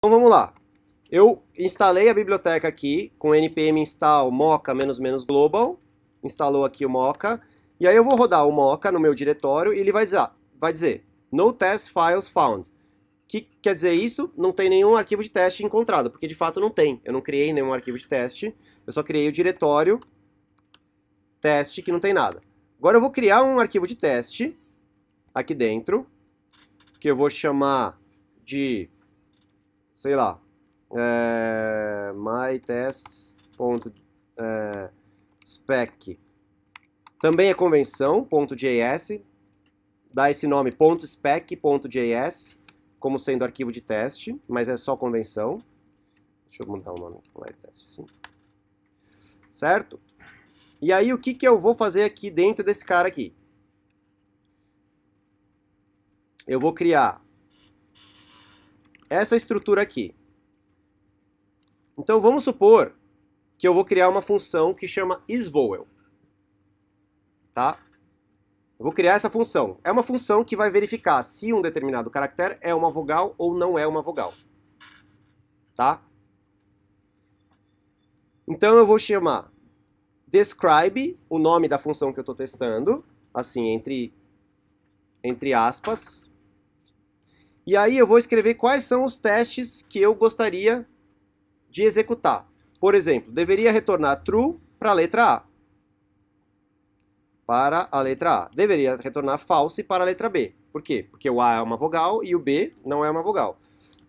Então vamos lá. Eu instalei a biblioteca aqui com npm install mocha global. Instalou aqui o mocha. E aí eu vou rodar o mocha no meu diretório e ele vai dizer, vai dizer no test files found. que quer dizer isso? Não tem nenhum arquivo de teste encontrado, porque de fato não tem. Eu não criei nenhum arquivo de teste, eu só criei o diretório teste que não tem nada. Agora eu vou criar um arquivo de teste aqui dentro, que eu vou chamar de sei lá, é, mytest.spec. É, Também é convenção.js, dá esse nome .spec.js como sendo arquivo de teste, mas é só convenção. Deixa eu mudar o nome aqui, Certo? E aí o que, que eu vou fazer aqui dentro desse cara aqui? Eu vou criar essa estrutura aqui. Então vamos supor que eu vou criar uma função que chama isVowel. Tá? Eu vou criar essa função. É uma função que vai verificar se um determinado caractere é uma vogal ou não é uma vogal. Tá? Então eu vou chamar describe, o nome da função que eu estou testando, assim, entre, entre aspas, e aí eu vou escrever quais são os testes que eu gostaria de executar. Por exemplo, deveria retornar true para a letra A. Para a letra A. Deveria retornar false para a letra B. Por quê? Porque o A é uma vogal e o B não é uma vogal.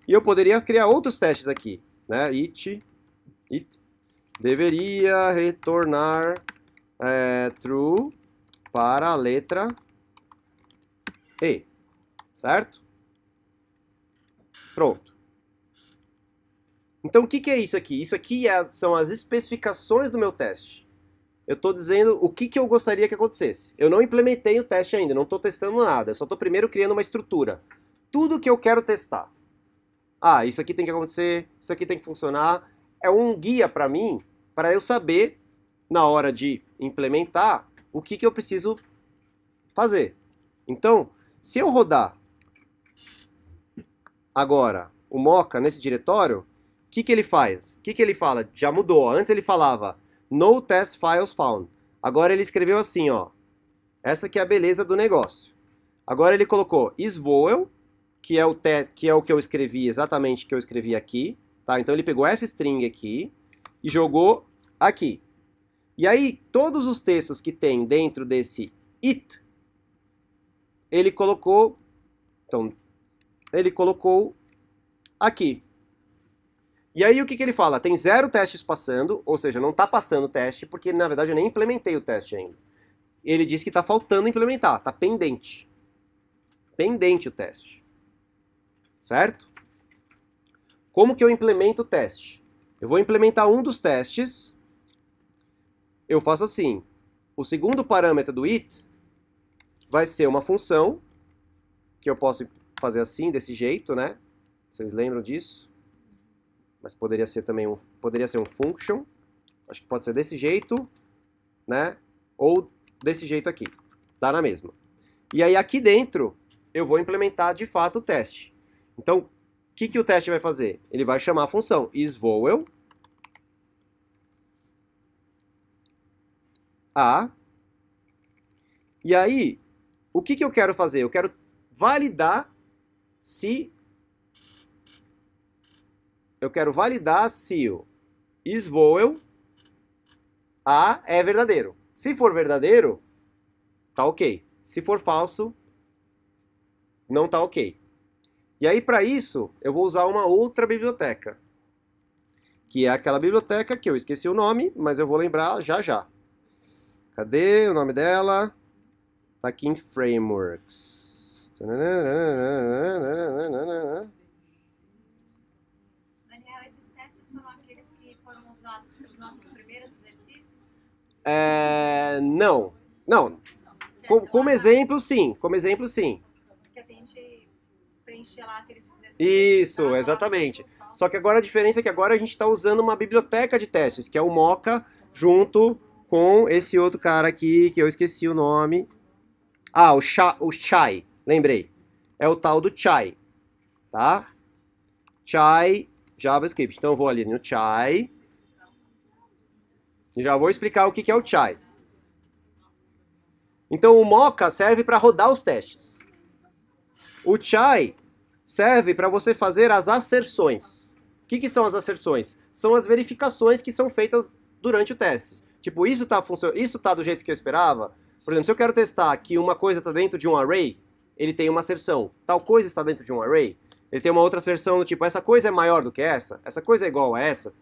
E eu poderia criar outros testes aqui. Né? It, it deveria retornar é, true para a letra E. Certo? Pronto. Então o que, que é isso aqui? Isso aqui é, são as especificações do meu teste. Eu estou dizendo o que, que eu gostaria que acontecesse. Eu não implementei o teste ainda, não estou testando nada. Eu só estou primeiro criando uma estrutura. Tudo que eu quero testar. Ah, isso aqui tem que acontecer, isso aqui tem que funcionar. É um guia para mim, para eu saber, na hora de implementar, o que, que eu preciso fazer. Então, se eu rodar Agora, o Moca, nesse diretório, o que, que ele faz? O que, que ele fala? Já mudou. Antes ele falava no test files found. Agora ele escreveu assim, ó. Essa que é a beleza do negócio. Agora ele colocou isvoel, que é o que é o que eu escrevi exatamente que eu escrevi aqui, tá? Então ele pegou essa string aqui e jogou aqui. E aí todos os textos que tem dentro desse it ele colocou então ele colocou aqui. E aí o que, que ele fala? Tem zero testes passando, ou seja, não está passando o teste, porque na verdade eu nem implementei o teste ainda. Ele diz que está faltando implementar, está pendente. Pendente o teste. Certo? Como que eu implemento o teste? Eu vou implementar um dos testes, eu faço assim. O segundo parâmetro do it vai ser uma função que eu posso fazer assim, desse jeito, né? Vocês lembram disso? Mas poderia ser também um, poderia ser um function. Acho que pode ser desse jeito, né? Ou desse jeito aqui. Dá na mesma. E aí aqui dentro eu vou implementar de fato o teste. Então, o que, que o teste vai fazer? Ele vai chamar a função isVowel a e aí, o que, que eu quero fazer? Eu quero validar se eu quero validar se o is a é verdadeiro. Se for verdadeiro, tá ok. Se for falso, não tá ok. E aí para isso, eu vou usar uma outra biblioteca, que é aquela biblioteca que eu esqueci o nome, mas eu vou lembrar já já. Cadê o nome dela? Tá aqui em Frameworks. Daniel, esses testes foram aqueles que foram usados para os nossos primeiros exercícios? É, não. Não. Como, como exemplo, sim. Como exemplo, sim. isso, tá? exatamente. Só que agora a diferença é que agora a gente está usando uma biblioteca de testes, que é o Mocha, junto com esse outro cara aqui, que eu esqueci o nome. Ah, o, Cha, o Chai. Lembrei. É o tal do chai, tá? Chai JavaScript. Então eu vou ali no chai. e Já vou explicar o que é o chai. Então o mocha serve para rodar os testes. O chai serve para você fazer as asserções. O que, que são as asserções? São as verificações que são feitas durante o teste. Tipo, isso está funcionando, isso tá do jeito que eu esperava. Por exemplo, se eu quero testar que uma coisa está dentro de um array, ele tem uma asserção. Tal coisa está dentro de um array. Ele tem uma outra asserção do tipo, essa coisa é maior do que essa, essa coisa é igual a essa.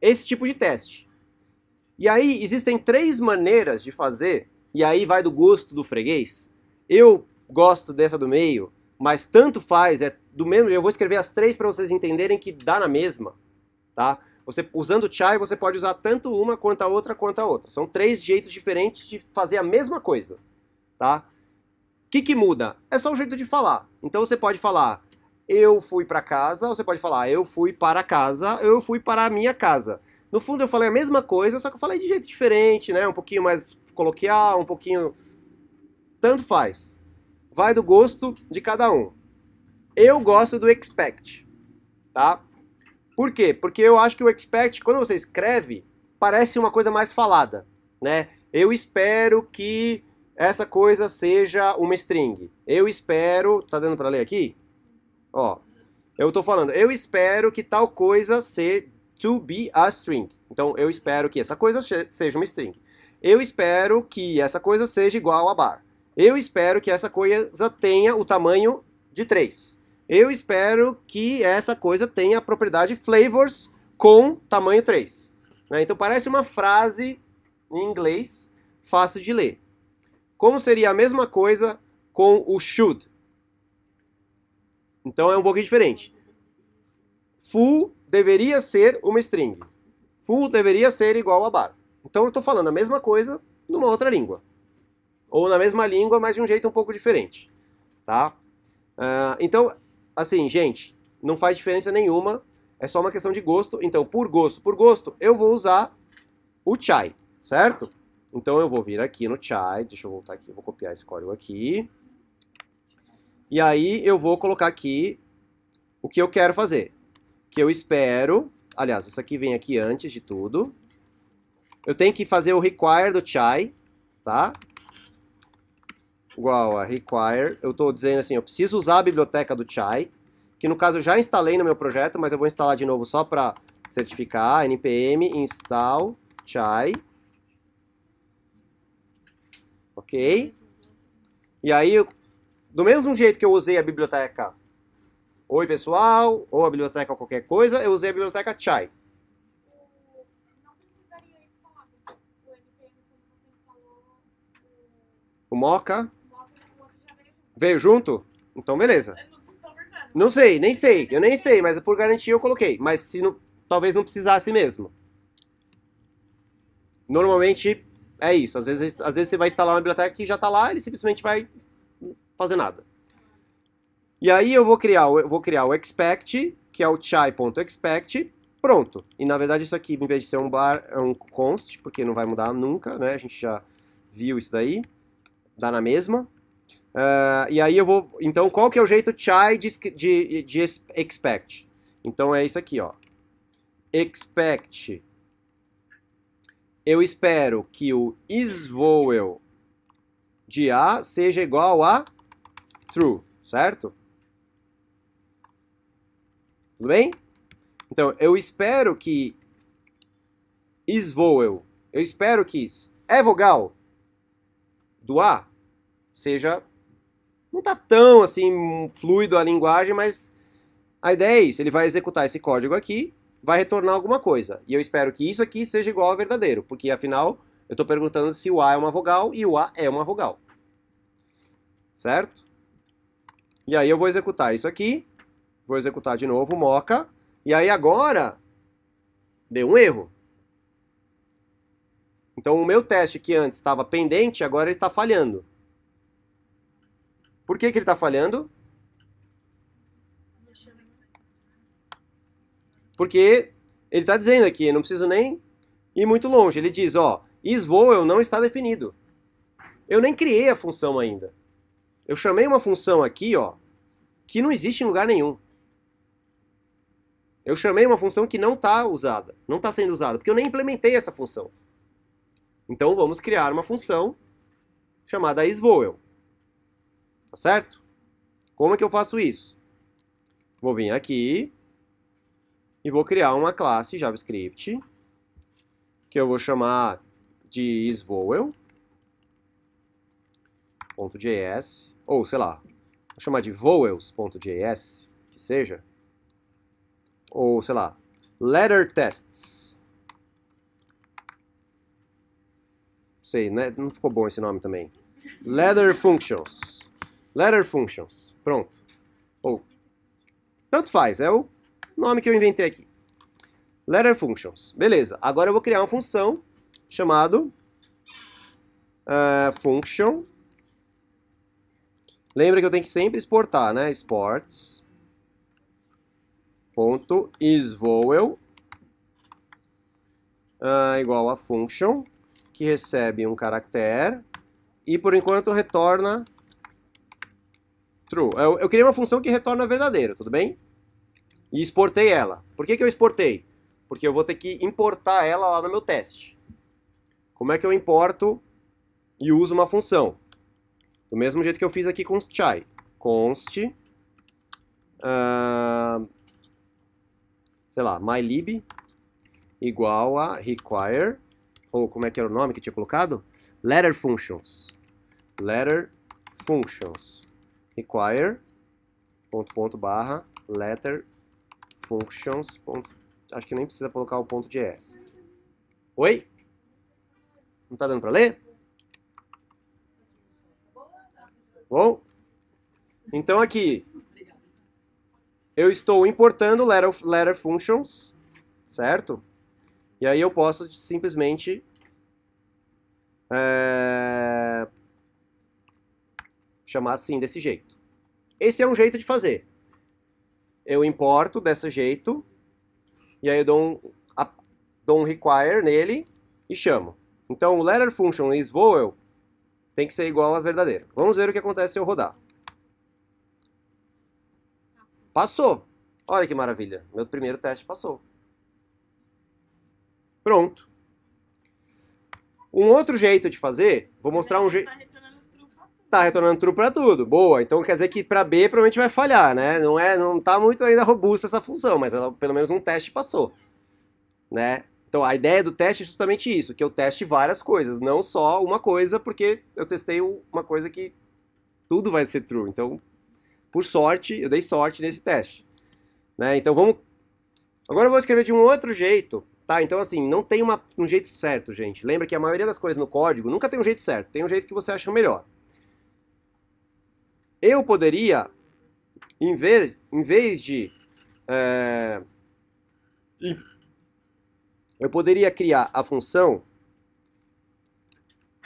Esse tipo de teste. E aí existem três maneiras de fazer, e aí vai do gosto do freguês. Eu gosto dessa do meio, mas tanto faz, é do mesmo, eu vou escrever as três para vocês entenderem que dá na mesma, tá? Você usando chai, você pode usar tanto uma quanto a outra quanto a outra. São três jeitos diferentes de fazer a mesma coisa, tá? que, que muda? É só o jeito de falar. Então você pode falar eu fui para casa, ou você pode falar eu fui para casa, eu fui para a minha casa. No fundo eu falei a mesma coisa, só que eu falei de jeito diferente, né? Um pouquinho mais coloquial, um pouquinho tanto faz. Vai do gosto de cada um. Eu gosto do expect, tá? Por quê? Porque eu acho que o expect, quando você escreve, parece uma coisa mais falada, né? Eu espero que essa coisa seja uma string. Eu espero, tá dando para ler aqui? Ó, eu estou falando, eu espero que tal coisa seja to be a string. Então, eu espero que essa coisa seja uma string. Eu espero que essa coisa seja igual a bar. Eu espero que essa coisa tenha o tamanho de 3. Eu espero que essa coisa tenha a propriedade flavors com tamanho 3. Né? Então, parece uma frase em inglês fácil de ler. Como seria a mesma coisa com o should? Então é um pouquinho diferente. Full deveria ser uma string. Full deveria ser igual a bar. Então eu estou falando a mesma coisa numa outra língua. Ou na mesma língua, mas de um jeito um pouco diferente. Tá? Uh, então, assim, gente, não faz diferença nenhuma. É só uma questão de gosto. Então, por gosto, por gosto, eu vou usar o chai, certo? Então eu vou vir aqui no chai, deixa eu voltar aqui, vou copiar esse código aqui. E aí eu vou colocar aqui o que eu quero fazer. Que eu espero, aliás, isso aqui vem aqui antes de tudo. Eu tenho que fazer o require do chai, tá? Igual a require, eu estou dizendo assim, eu preciso usar a biblioteca do chai, que no caso eu já instalei no meu projeto, mas eu vou instalar de novo só para certificar, npm install chai ok? E aí, do mesmo jeito que eu usei a biblioteca Oi Pessoal, ou a biblioteca qualquer coisa, eu usei a biblioteca Chai. O Moca veio junto? Então, beleza. Não sei, nem sei, eu nem sei, mas por garantia eu coloquei. Mas se não, talvez não precisasse mesmo. Normalmente é isso. Às vezes, às vezes você vai instalar uma biblioteca que já está lá, ele simplesmente vai fazer nada. E aí eu vou criar, eu vou criar o expect, que é o chai.expect, pronto. E na verdade isso aqui, em vez de ser um bar, é um const, porque não vai mudar nunca, né? A gente já viu isso daí, dá na mesma. Uh, e aí eu vou, então qual que é o jeito chai de, de, de expect? Então é isso aqui, ó. Expect eu espero que o isVowel de A seja igual a true, certo? Tudo bem? Então, eu espero que isVowel, eu espero que é vogal do A seja não está tão assim fluido a linguagem, mas a ideia é isso, ele vai executar esse código aqui vai retornar alguma coisa. E eu espero que isso aqui seja igual ao verdadeiro, porque afinal eu estou perguntando se o A é uma vogal e o A é uma vogal. Certo? E aí eu vou executar isso aqui, vou executar de novo o moca, e aí agora deu um erro. Então o meu teste que antes estava pendente, agora ele está falhando. Por que, que ele está falhando? Porque ele está dizendo aqui, não preciso nem ir muito longe. Ele diz, ó, is não está definido. Eu nem criei a função ainda. Eu chamei uma função aqui, ó, que não existe em lugar nenhum. Eu chamei uma função que não está usada, não está sendo usada, porque eu nem implementei essa função. Então vamos criar uma função chamada isVoel. Tá certo? Como é que eu faço isso? Vou vir aqui, e vou criar uma classe JavaScript que eu vou chamar de isVowel.js ou sei lá, vou chamar de vowels.js, que seja, ou sei lá, letter tests. Sei, né? não ficou bom esse nome também. Letter functions. Letter functions. Pronto. Ou tanto faz, é o Nome que eu inventei aqui. Letter functions. Beleza, agora eu vou criar uma função chamado uh, function. Lembra que eu tenho que sempre exportar, né? Exports. Ponto uh, igual a function que recebe um caractere e por enquanto retorna true. Eu, eu criei uma função que retorna verdadeiro, tudo bem? e exportei ela. Por que, que eu exportei? Porque eu vou ter que importar ela lá no meu teste. Como é que eu importo e uso uma função? Do mesmo jeito que eu fiz aqui com chai. Const, uh, sei lá, mylib igual a require, ou como é que era o nome que tinha colocado? Letter functions. Letter functions. Require, ponto, ponto, barra, letter functions. acho que nem precisa colocar o ponto s. Oi? Não está dando para ler? Bom, então aqui, eu estou importando letter, letter functions, certo? E aí eu posso simplesmente é, chamar assim, desse jeito. Esse é um jeito de fazer eu importo desse jeito, e aí eu dou um, a, dou um require nele e chamo. Então o letter function is voel tem que ser igual a verdadeiro. Vamos ver o que acontece se eu rodar. Passou! Olha que maravilha, meu primeiro teste passou. Pronto. Um outro jeito de fazer, vou mostrar um jeito... Tá tá retornando true para tudo, boa. Então quer dizer que para B provavelmente vai falhar, né? Não é, não tá muito ainda robusta essa função, mas ela, pelo menos um teste passou, né? Então a ideia do teste é justamente isso, que eu teste várias coisas, não só uma coisa, porque eu testei uma coisa que tudo vai ser true. Então, por sorte, eu dei sorte nesse teste, né? Então vamos Agora eu vou escrever de um outro jeito, tá? Então assim, não tem uma, um jeito certo, gente. Lembra que a maioria das coisas no código nunca tem um jeito certo, tem um jeito que você acha melhor eu poderia, em vez, em vez de. É, eu poderia criar a função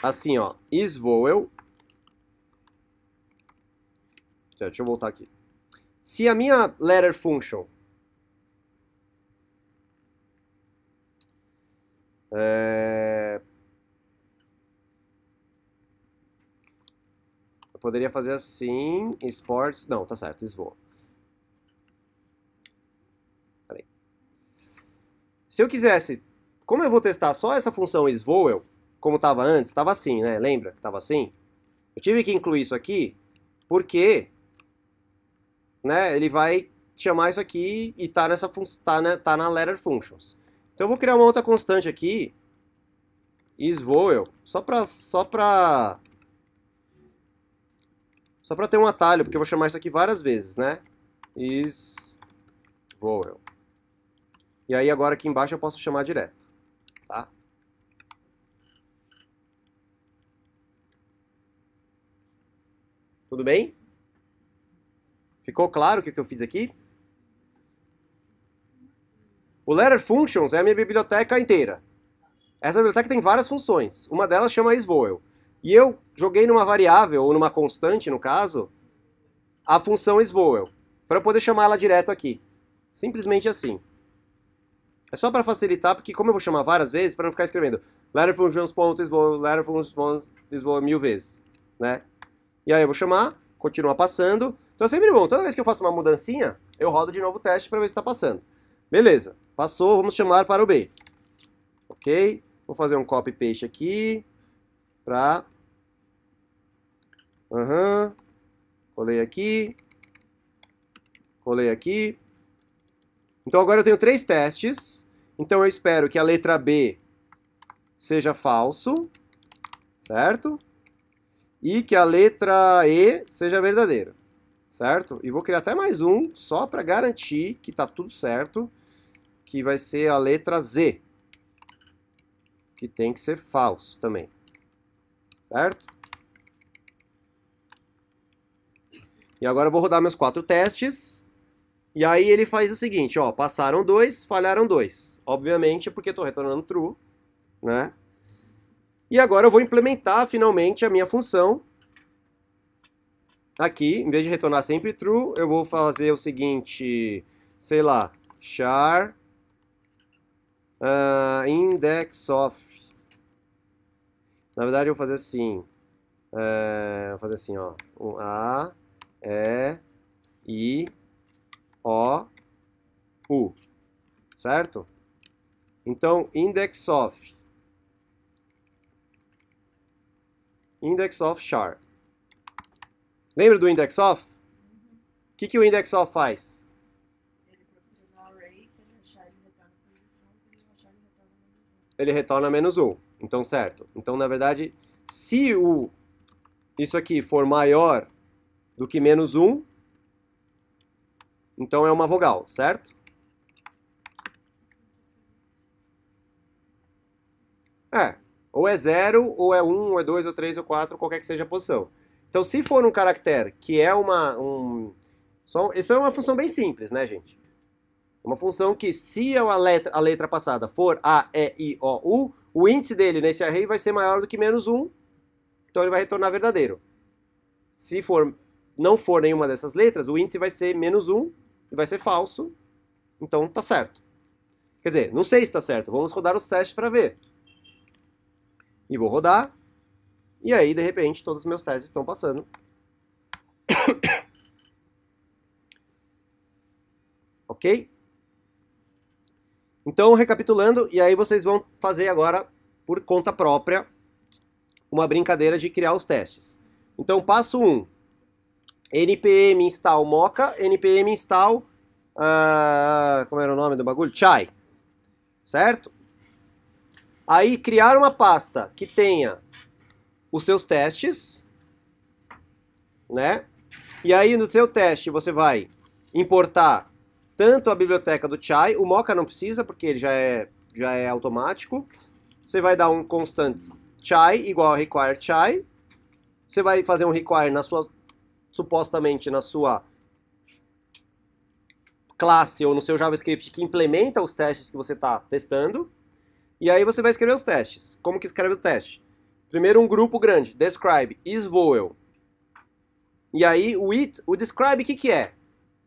assim, ó, isVowel. Deixa eu voltar aqui. Se a minha letter function é, poderia fazer assim, esportes, não, tá certo, esvoa. Peraí. Se eu quisesse, como eu vou testar só essa função isVoel, como estava antes, estava assim, né? Lembra que estava assim? Eu tive que incluir isso aqui, porque né, ele vai chamar isso aqui e tá, nessa tá, né, tá na letter functions. Então eu vou criar uma outra constante aqui, isVoel, só para só pra só para ter um atalho, porque eu vou chamar isso aqui várias vezes, né? Is E aí agora aqui embaixo eu posso chamar direto, tá? Tudo bem? Ficou claro o que eu fiz aqui? O Letter Functions é a minha biblioteca inteira. Essa biblioteca tem várias funções. Uma delas chama isVoel. E eu joguei numa variável, ou numa constante, no caso, a função sVoel, para eu poder chamar ela direto aqui. Simplesmente assim. É só para facilitar, porque como eu vou chamar várias vezes, para não ficar escrevendo letter functions ponto sVoel, letter functions mil vezes, né? E aí eu vou chamar, continua passando. Então é sempre bom, toda vez que eu faço uma mudancinha, eu rodo de novo o teste para ver se está passando. Beleza, passou, vamos chamar para o B. Ok, vou fazer um copy-paste aqui para... uhum. colei aqui, colei aqui. Então agora eu tenho três testes, então eu espero que a letra B seja falso, certo? E que a letra E seja verdadeira, certo? E vou criar até mais um, só para garantir que está tudo certo, que vai ser a letra Z, que tem que ser falso também certo? E agora eu vou rodar meus quatro testes. E aí ele faz o seguinte, ó, passaram dois, falharam dois. Obviamente, é porque estou retornando true, né? E agora eu vou implementar finalmente a minha função. Aqui, em vez de retornar sempre true, eu vou fazer o seguinte, sei lá, char uh, index of na verdade, eu vou fazer assim. É, vou fazer assim, ó. Um A, E, I, O, U. Certo? Então, index of. Index of char. Lembra do index of? O uhum. que, que o index of faz? Ele retorna menos 1. Então, certo? Então, na verdade, se o isso aqui for maior do que menos 1, então é uma vogal, certo? É, ou é 0, ou é 1, um, ou é 2, ou 3, ou 4, qualquer que seja a posição. Então, se for um caractere que é uma... Um, só, isso é uma função bem simples, né, gente? Uma função que, se a letra, a letra passada for A, E, I, O, U, o índice dele nesse array vai ser maior do que menos 1, então ele vai retornar verdadeiro. Se for, não for nenhuma dessas letras, o índice vai ser menos 1, e vai ser falso, então tá certo. Quer dizer, não sei se está certo, vamos rodar os testes para ver. E vou rodar, e aí de repente todos os meus testes estão passando. ok? Então, recapitulando, e aí vocês vão fazer agora por conta própria, uma brincadeira de criar os testes. Então, passo 1. Um, npm install mocha, npm install... Uh, como era o nome do bagulho? Chai. Certo? Aí, criar uma pasta que tenha os seus testes, né? E aí, no seu teste, você vai importar tanto a biblioteca do Chai, o Mocha não precisa, porque ele já é, já é automático, você vai dar um constant chai igual a require chai. Você vai fazer um require na sua supostamente na sua classe ou no seu JavaScript que implementa os testes que você está testando. E aí você vai escrever os testes. Como que escreve o teste? Primeiro um grupo grande, describe, is voel. E aí o it, o describe, o que, que é?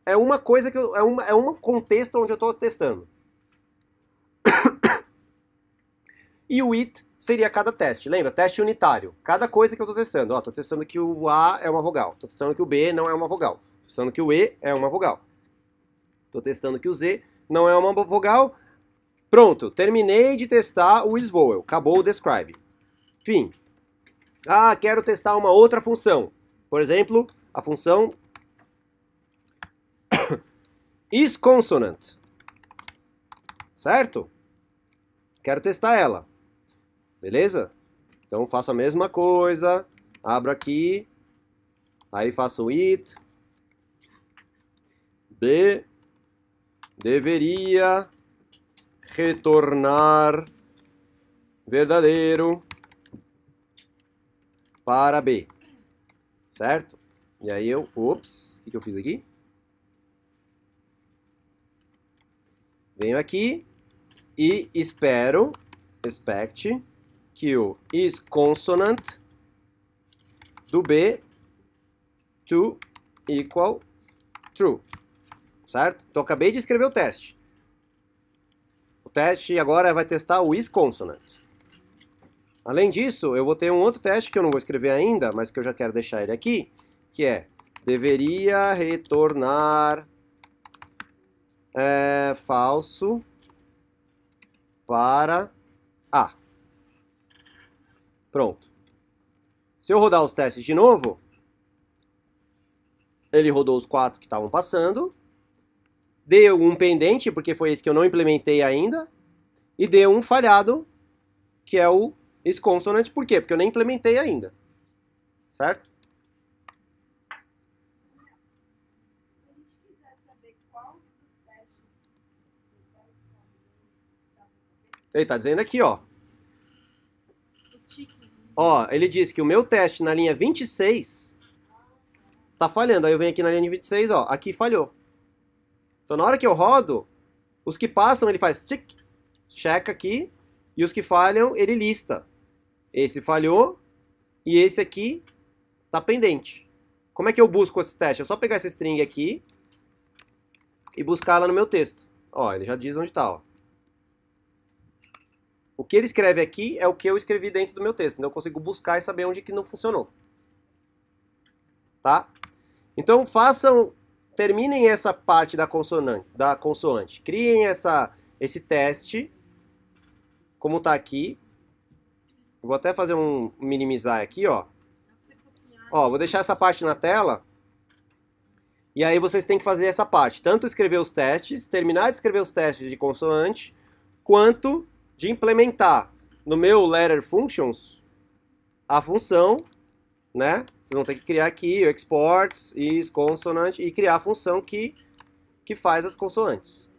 É uma coisa que eu, é, uma, é um contexto onde eu estou testando. E o it seria cada teste. Lembra? Teste unitário. Cada coisa que eu estou testando. Estou testando que o A é uma vogal. Estou testando que o B não é uma vogal. Estou testando que o E é uma vogal. Estou testando que o Z não é uma vogal. Pronto, terminei de testar o isvowel Acabou o describe. Fim. Ah, quero testar uma outra função. Por exemplo, a função isconsonant Certo? Quero testar ela. Beleza? Então faço a mesma coisa, abro aqui, aí faço it, b, deveria retornar verdadeiro para b, certo? E aí eu, ops, o que, que eu fiz aqui? Venho aqui e espero, expect, que o is consonant do B to equal true, certo? Então, acabei de escrever o teste. O teste agora vai testar o is consonant. Além disso, eu vou ter um outro teste que eu não vou escrever ainda, mas que eu já quero deixar ele aqui, que é deveria retornar é, falso para A. Pronto. Se eu rodar os testes de novo, ele rodou os quatro que estavam passando, deu um pendente, porque foi esse que eu não implementei ainda, e deu um falhado, que é o esse por quê? Porque eu nem implementei ainda. Certo? Ele está dizendo aqui, ó. O tique Ó, ele diz que o meu teste na linha 26 tá falhando. Aí eu venho aqui na linha 26, ó, aqui falhou. Então na hora que eu rodo, os que passam ele faz tic, checa aqui, e os que falham ele lista. Esse falhou e esse aqui tá pendente. Como é que eu busco esse teste? É só pegar essa string aqui e buscar ela no meu texto. Ó, ele já diz onde tá, ó. O que ele escreve aqui é o que eu escrevi dentro do meu texto. Então eu consigo buscar e saber onde que não funcionou. Tá? Então façam, terminem essa parte da consoante, da consoante. Criem essa, esse teste, como está aqui. vou até fazer um minimizar aqui, ó. Ó, vou deixar essa parte na tela. E aí vocês têm que fazer essa parte, tanto escrever os testes, terminar de escrever os testes de consoante, quanto de implementar no meu letter functions a função, né? Vocês vão ter que criar aqui o exports, is, consonant e criar a função que, que faz as consoantes.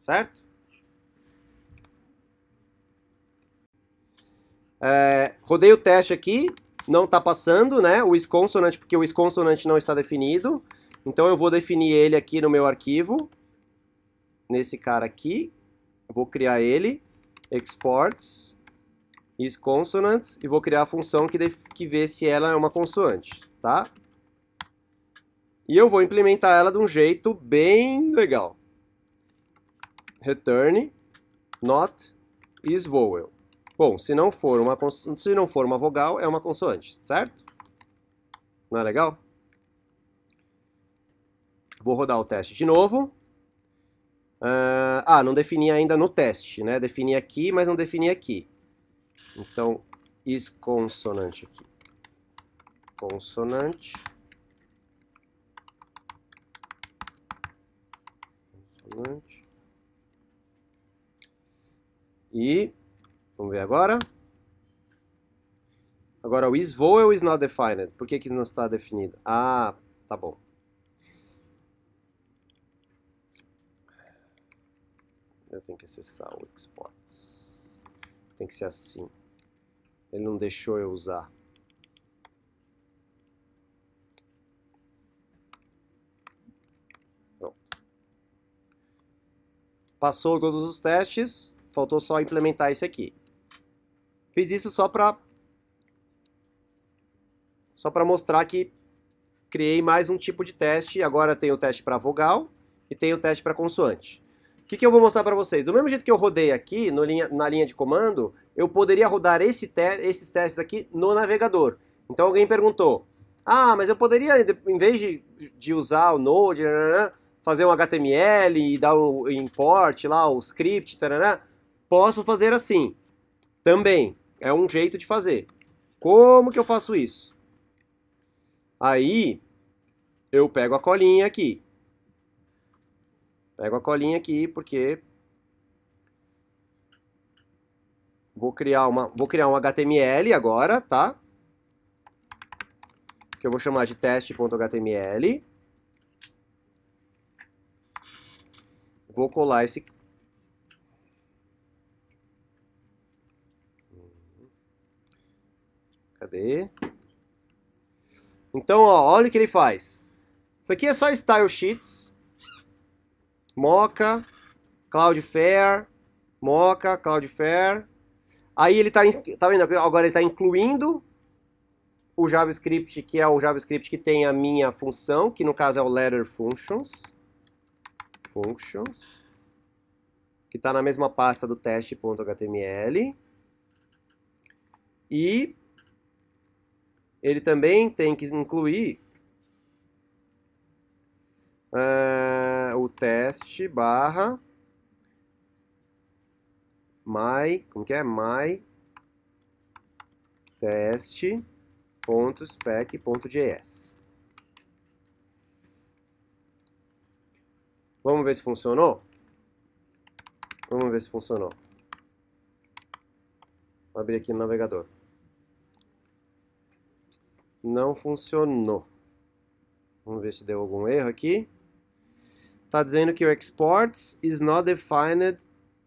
Certo? É, rodei o teste aqui, não está passando, né? O isConsonant, porque o isConsonant não está definido. Então eu vou definir ele aqui no meu arquivo, nesse cara aqui. Vou criar ele exports is consonant e vou criar a função que, que vê se ela é uma consoante, tá? E eu vou implementar ela de um jeito bem legal. Return not is vowel. Bom, se não for uma, se não for uma vogal, é uma consoante, certo? Não é legal? Vou rodar o teste de novo. Uh, ah, não defini ainda no teste, né? Defini aqui, mas não defini aqui. Então, is consonante aqui. Consonante. Consonante. E, vamos ver agora. Agora, o is vow ou is not defined? Por que, que não está definido? Ah, tá bom. Tem que acessar o exports. Tem que ser assim. Ele não deixou eu usar. Pronto. Passou todos os testes, faltou só implementar esse aqui. Fiz isso só para só para mostrar que criei mais um tipo de teste. Agora tem o teste para vogal e tem o teste para consoante. O que, que, eu vou mostrar para vocês? Do mesmo jeito que eu rodei aqui linha, na linha de comando, eu poderia rodar esse te esses testes aqui no navegador. Então alguém perguntou, ah, mas eu poderia, em vez de, de usar o Node, fazer um HTML e dar o um import lá, o script, tarará, posso fazer assim. Também, é um jeito de fazer. Como que eu faço isso? Aí, eu pego a colinha aqui. Pego a colinha aqui porque vou criar uma, vou criar um HTML agora, tá? Que eu vou chamar de teste.html. Vou colar esse Cadê? Então, ó, olha o que ele faz. Isso aqui é só style sheets. Fair, Cloudflare, Mocha, Cloudflare. Aí ele está, tá vendo? Agora ele está incluindo o JavaScript, que é o JavaScript que tem a minha função, que no caso é o letter functions. Functions. Que está na mesma pasta do teste.html. E ele também tem que incluir uh, o teste barra my, como que é? my teste.spec.js. Vamos ver se funcionou? Vamos ver se funcionou. Vou abrir aqui no navegador. Não funcionou. Vamos ver se deu algum erro aqui. Tá dizendo que o exports is not defined.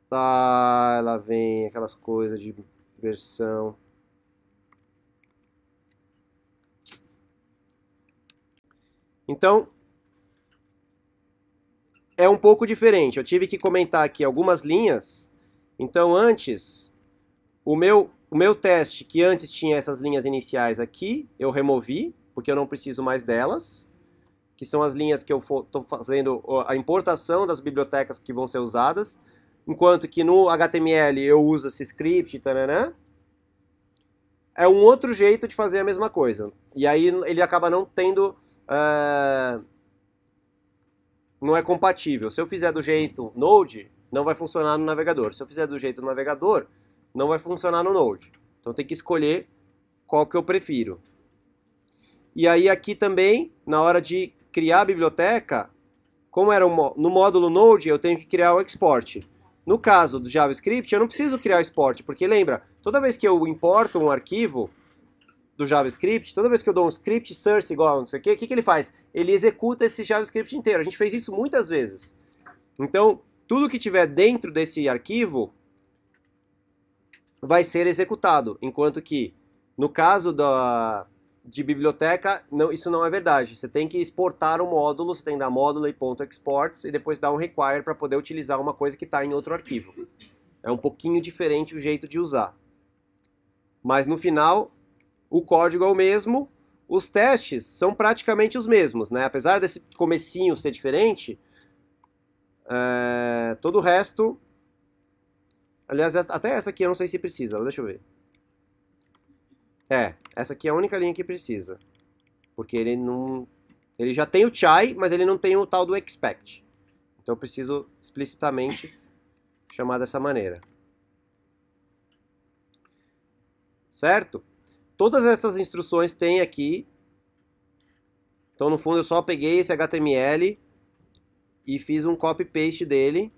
Tá, ela lá vem aquelas coisas de versão. Então, é um pouco diferente. Eu tive que comentar aqui algumas linhas. Então, antes, o meu, o meu teste, que antes tinha essas linhas iniciais aqui, eu removi, porque eu não preciso mais delas que são as linhas que eu estou fazendo a importação das bibliotecas que vão ser usadas, enquanto que no HTML eu uso esse script, tananã, é um outro jeito de fazer a mesma coisa. E aí ele acaba não tendo... Uh, não é compatível. Se eu fizer do jeito Node, não vai funcionar no navegador. Se eu fizer do jeito navegador, não vai funcionar no Node. Então tem que escolher qual que eu prefiro. E aí aqui também, na hora de criar a biblioteca, como era no módulo Node, eu tenho que criar o export. No caso do JavaScript, eu não preciso criar o export, porque lembra, toda vez que eu importo um arquivo do JavaScript, toda vez que eu dou um script source igual não sei o que, o que, que ele faz? Ele executa esse JavaScript inteiro. A gente fez isso muitas vezes. Então, tudo que tiver dentro desse arquivo vai ser executado, enquanto que no caso da, de biblioteca, não, isso não é verdade. Você tem que exportar o um módulo, você tem que dar módulo e ponto exports e depois dar um require para poder utilizar uma coisa que está em outro arquivo. É um pouquinho diferente o jeito de usar. Mas no final, o código é o mesmo, os testes são praticamente os mesmos, né? Apesar desse comecinho ser diferente, é, todo o resto... Aliás, até essa aqui eu não sei se precisa, deixa eu ver. É, essa aqui é a única linha que precisa. Porque ele não... Ele já tem o chai, mas ele não tem o tal do expect. Então eu preciso explicitamente chamar dessa maneira. Certo? Todas essas instruções tem aqui. Então no fundo eu só peguei esse HTML e fiz um copy-paste dele.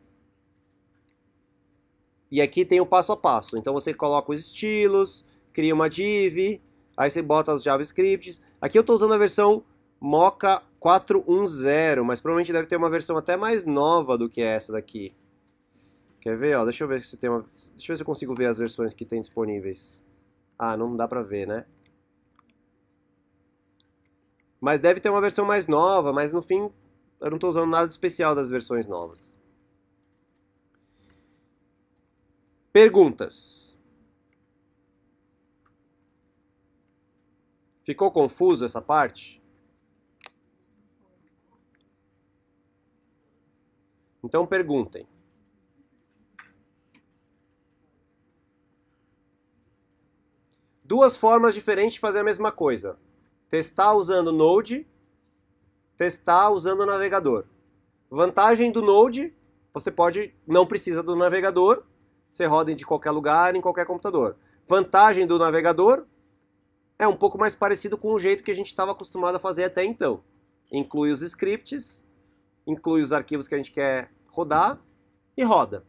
E aqui tem o passo a passo. Então você coloca os estilos, cria uma div, aí você bota os JavaScripts. Aqui eu estou usando a versão Mocha 4.1.0, mas provavelmente deve ter uma versão até mais nova do que essa daqui. Quer ver? Ó, deixa eu ver se tem uma... Deixa eu ver se eu consigo ver as versões que tem disponíveis. Ah, não dá pra ver, né? Mas deve ter uma versão mais nova, mas no fim eu não estou usando nada especial das versões novas. Perguntas. Ficou confuso essa parte? Então perguntem. Duas formas diferentes de fazer a mesma coisa. Testar usando Node, testar usando o navegador. Vantagem do Node, você pode não precisa do navegador, você roda de qualquer lugar, em qualquer computador. Vantagem do navegador, é um pouco mais parecido com o jeito que a gente estava acostumado a fazer até então. Inclui os scripts, inclui os arquivos que a gente quer rodar e roda.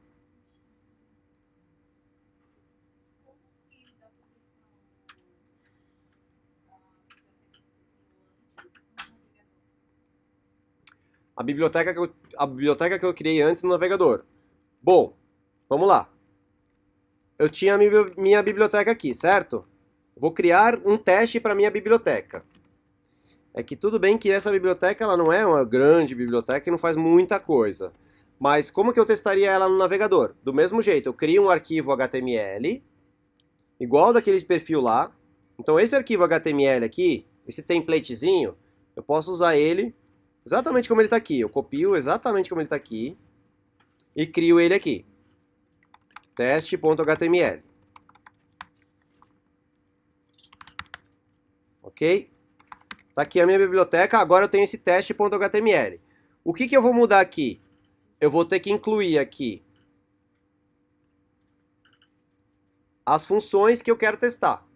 A biblioteca, que eu, a biblioteca que eu criei antes no navegador. Bom, vamos lá. Eu tinha minha biblioteca aqui, certo? Vou criar um teste para minha biblioteca. É que tudo bem que essa biblioteca ela não é uma grande biblioteca e não faz muita coisa. Mas como que eu testaria ela no navegador? Do mesmo jeito, eu crio um arquivo HTML, igual daquele perfil lá. Então esse arquivo HTML aqui, esse templatezinho, eu posso usar ele exatamente como ele está aqui. Eu copio exatamente como ele está aqui e crio ele aqui. teste.html. ok? Tá aqui a minha biblioteca, agora eu tenho esse teste.html. O que, que eu vou mudar aqui? Eu vou ter que incluir aqui as funções que eu quero testar.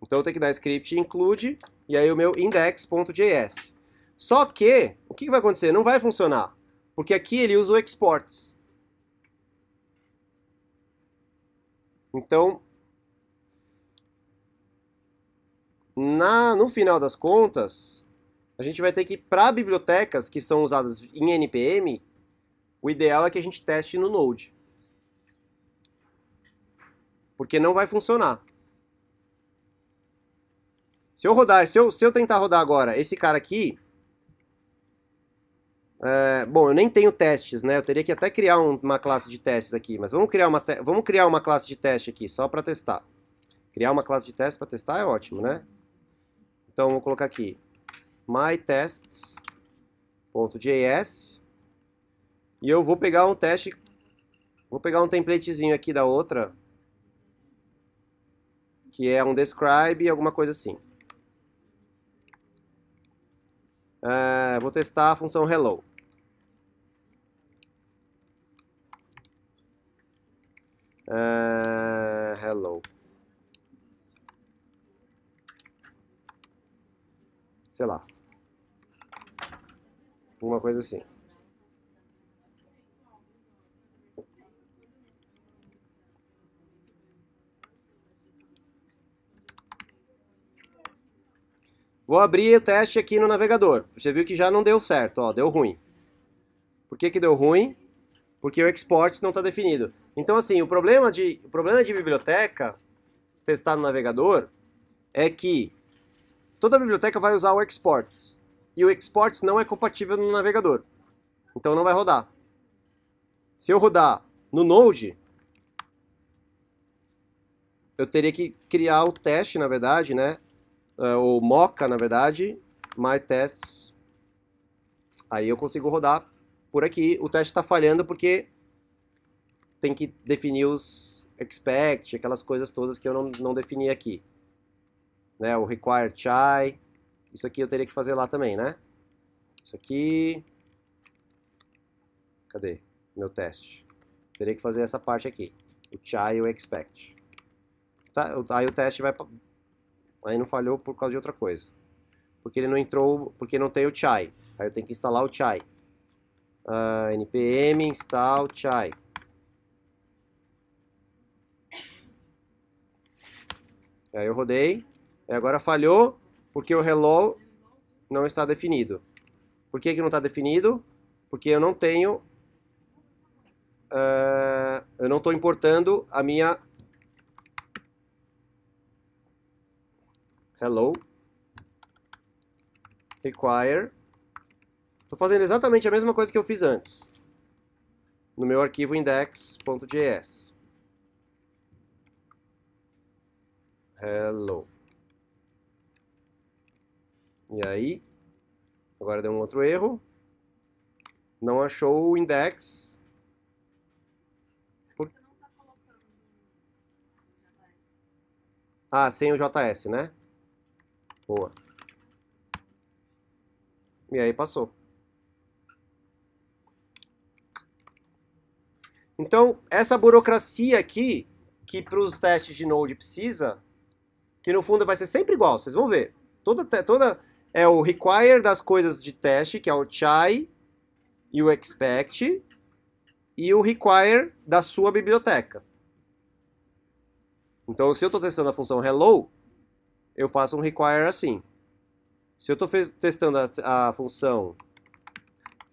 Então eu tenho que dar script include e aí o meu index.js. Só que, o que, que vai acontecer? Não vai funcionar, porque aqui ele usa o exports. Então, na, no final das contas, a gente vai ter que, para bibliotecas que são usadas em NPM, o ideal é que a gente teste no Node. Porque não vai funcionar. Se eu rodar, se eu, se eu tentar rodar agora esse cara aqui, é, bom, eu nem tenho testes, né? Eu teria que até criar um, uma classe de testes aqui, mas vamos criar uma, vamos criar uma classe de teste aqui, só para testar. Criar uma classe de teste para testar é ótimo, né? Então, vou colocar aqui mytests.js e eu vou pegar um teste, vou pegar um templatezinho aqui da outra, que é um describe, alguma coisa assim. É, vou testar a função hello. É, hello. sei lá. Uma coisa assim. Vou abrir o teste aqui no navegador. Você viu que já não deu certo, ó, deu ruim. Por que, que deu ruim? Porque o export não está definido. Então, assim, o problema, de, o problema de biblioteca testar no navegador é que toda biblioteca vai usar o exports. E o exports não é compatível no navegador. Então não vai rodar. Se eu rodar no Node, eu teria que criar o teste, na verdade, né? Eh, o mocha, na verdade, my tests. Aí eu consigo rodar por aqui. O teste está falhando porque tem que definir os expect, aquelas coisas todas que eu não, não defini aqui né, o require chai, isso aqui eu teria que fazer lá também, né? Isso aqui, cadê meu teste? Eu teria que fazer essa parte aqui, o chai e o expect. Tá, aí o teste vai, aí não falhou por causa de outra coisa. Porque ele não entrou, porque não tem o chai, aí eu tenho que instalar o chai. Uh, ah, npm install chai. Aí eu rodei. É, agora falhou porque o hello não está definido. Por que, que não está definido? Porque eu não tenho, uh, eu não estou importando a minha hello require. Estou fazendo exatamente a mesma coisa que eu fiz antes no meu arquivo index.js. Hello. E aí, agora deu um outro erro. Não achou o index. Por... Tá ah, sem o JS, né? Boa. E aí passou. Então, essa burocracia aqui, que para os testes de Node precisa, que no fundo vai ser sempre igual, vocês vão ver. Toda, toda, é o require das coisas de teste, que é o chai e o expect, e o require da sua biblioteca. Então, se eu estou testando a função hello, eu faço um require assim. Se eu estou testando a, a função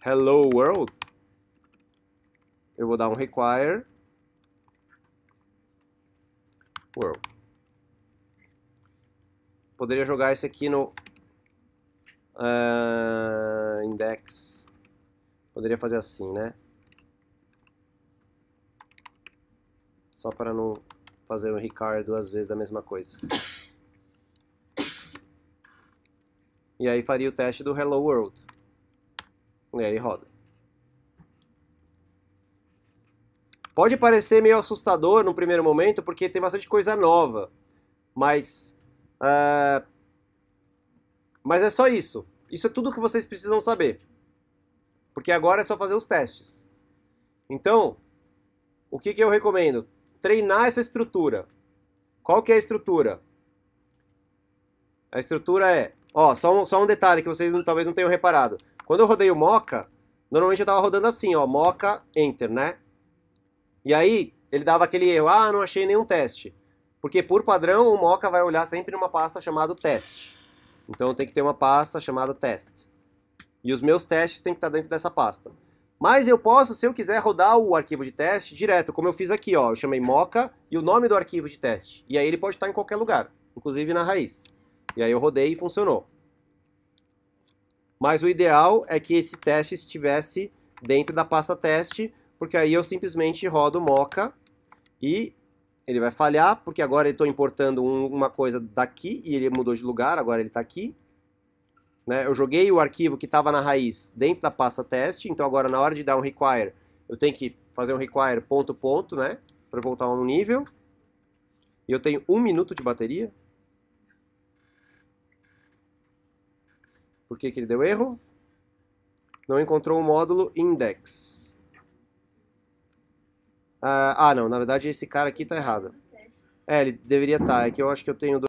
hello world, eu vou dar um require world. Poderia jogar esse aqui no Uh, index. Poderia fazer assim, né? Só para não fazer o Ricardo duas vezes da mesma coisa. E aí faria o teste do Hello World. E aí roda. Pode parecer meio assustador no primeiro momento, porque tem bastante coisa nova. Mas uh, mas é só isso. Isso é tudo que vocês precisam saber. Porque agora é só fazer os testes. Então, o que, que eu recomendo? Treinar essa estrutura. Qual que é a estrutura? A estrutura é... Ó, só um, só um detalhe que vocês não, talvez não tenham reparado. Quando eu rodei o Mocha, normalmente eu estava rodando assim, ó, Mocha, Enter, né? E aí, ele dava aquele erro, ah, não achei nenhum teste. Porque por padrão, o Mocha vai olhar sempre numa pasta chamada teste. Então eu tenho que ter uma pasta chamada test. E os meus testes têm que estar dentro dessa pasta. Mas eu posso, se eu quiser, rodar o arquivo de teste direto, como eu fiz aqui, ó. Eu chamei moca e o nome do arquivo de teste. E aí ele pode estar em qualquer lugar, inclusive na raiz. E aí eu rodei e funcionou. Mas o ideal é que esse teste estivesse dentro da pasta teste, porque aí eu simplesmente rodo moca e ele vai falhar, porque agora eu estou importando um, uma coisa daqui e ele mudou de lugar, agora ele está aqui. Né? Eu joguei o arquivo que estava na raiz dentro da pasta teste, então agora na hora de dar um require, eu tenho que fazer um require ponto ponto, né, para voltar a um nível. E eu tenho um minuto de bateria. Por que, que ele deu erro? Não encontrou o módulo index. Ah, ah, não, na verdade esse cara aqui tá errado. É, ele deveria estar. Tá. É que eu acho que eu tenho